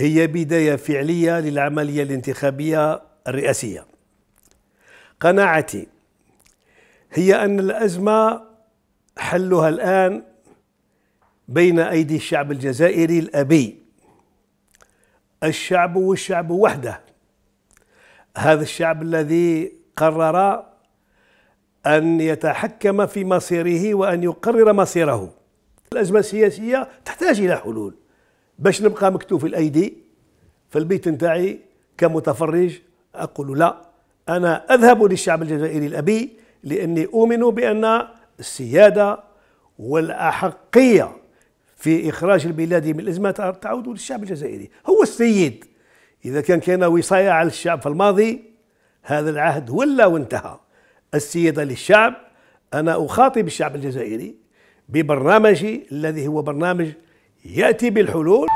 هي بداية فعلية للعملية الانتخابية الرئاسية قناعتي هي أن الأزمة حلها الآن بين أيدي الشعب الجزائري الأبي الشعب والشعب وحده هذا الشعب الذي قرر أن يتحكم في مصيره وأن يقرر مصيره الأزمة السياسية تحتاج إلى حلول باش نبقى مكتوف الايدي في البيت نتاعي كمتفرج اقول لا انا اذهب للشعب الجزائري الابي لاني اؤمن بان السياده والاحقيه في اخراج البلاد من الازمه تعود للشعب الجزائري هو السيد اذا كان كان وصايه على الشعب في الماضي هذا العهد ولا وانتهى السياده للشعب انا اخاطب الشعب الجزائري ببرنامجي الذي هو برنامج يأتي بالحلول